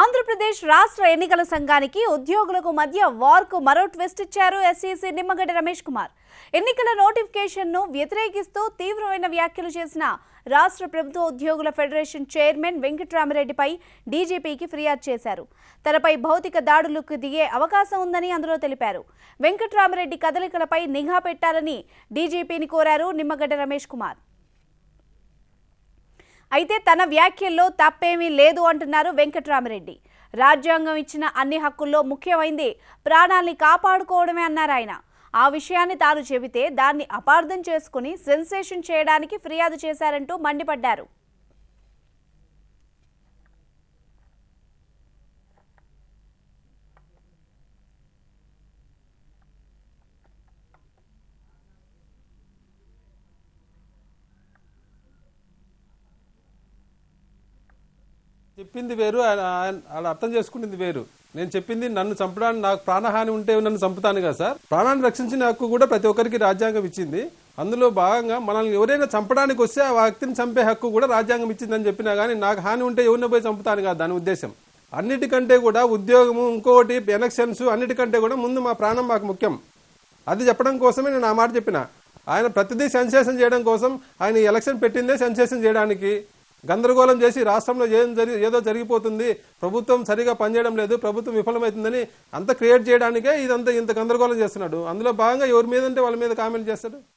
ఆంధ్రప్రదేశ్ రాష్ట్ర ఎన్నికల సంఘానికి ఉద్యోగులకు మధ్య వార్కు మరో ట్విస్ట్ ఇచ్చారు ఎస్ఈసీ నిమ్మగడ్డ రమేష్ కుమార్ ఎన్నికల నోటిఫికేషన్ను వ్యతిరేకిస్తూ తీవ్రమైన వ్యాఖ్యలు చేసిన రాష్ట్ర ప్రభుత్వ ఉద్యోగుల ఫెడరేషన్ చైర్మన్ వెంకట్రామరెడ్డిపై డీజీపీకి ఫిర్యాదు చేశారు తనపై భౌతిక దాడులకు దిగే అవకాశం ఉందని అందులో తెలిపారు వెంకట్రామరెడ్డి కదలికలపై నిఘా పెట్టాలని డీజీపీని కోరారు నిమ్మగడ్డ రమేష్ కుమార్ అయితే తన వ్యాఖ్యల్లో తప్పేమీ లేదు అంటున్నారు వెంకట్రామరెడ్డి రాజ్యాంగం ఇచ్చిన అన్ని హక్కుల్లో ముఖ్యమైంది ప్రాణాల్ని కాపాడుకోవడమే అన్నారు ఆయన ఆ విషయాన్ని తాను చెబితే దాన్ని అపార్థం చేసుకుని సెన్సేషన్ చేయడానికి ఫిర్యాదు చేశారంటూ మండిపడ్డారు చెప్పింది వేరు వాళ్ళు అర్థం చేసుకునేది వేరు నేను చెప్పింది నన్ను చంపడానికి నాకు ప్రాణహాని ఉంటే నన్ను చంపుతాను కదా సార్ ప్రాణాన్ని రక్షించిన హక్కు కూడా ప్రతి ఒక్కరికి రాజ్యాంగం ఇచ్చింది అందులో భాగంగా మనల్ని ఎవరైనా చంపడానికి వస్తే ఆ వ్యక్తిని చంపే హక్కు కూడా రాజ్యాంగం ఇచ్చిందని చెప్పినా కానీ నాకు హాని ఉంటే ఎవరిని పోయి చంపుతాను కదా దాని ఉద్దేశం అన్నిటికంటే కూడా ఉద్యోగము ఇంకోటి ఎలక్షన్స్ అన్నిటికంటే కూడా ముందు మా ప్రాణం మాకు ముఖ్యం అది చెప్పడం కోసమే నేను ఆ మాట చెప్పిన ఆయన ప్రతిదీ సెన్సేషన్ చేయడం కోసం ఆయన ఎలక్షన్ పెట్టిందే సెన్సేషన్ చేయడానికి గందరగోళం చేసి రాష్ట్రంలో ఏం జరిగి ఏదో జరిగిపోతుంది ప్రభుత్వం సరిగా పనిచేయడం లేదు ప్రభుత్వం విఫలమవుతుందని అంత క్రియేట్ చేయడానికే ఇదంతా ఇంత గందరగోళం చేస్తున్నాడు అందులో భాగంగా ఎవరి మీద అంటే వాళ్ళ మీద కామెంట్ చేస్తాడు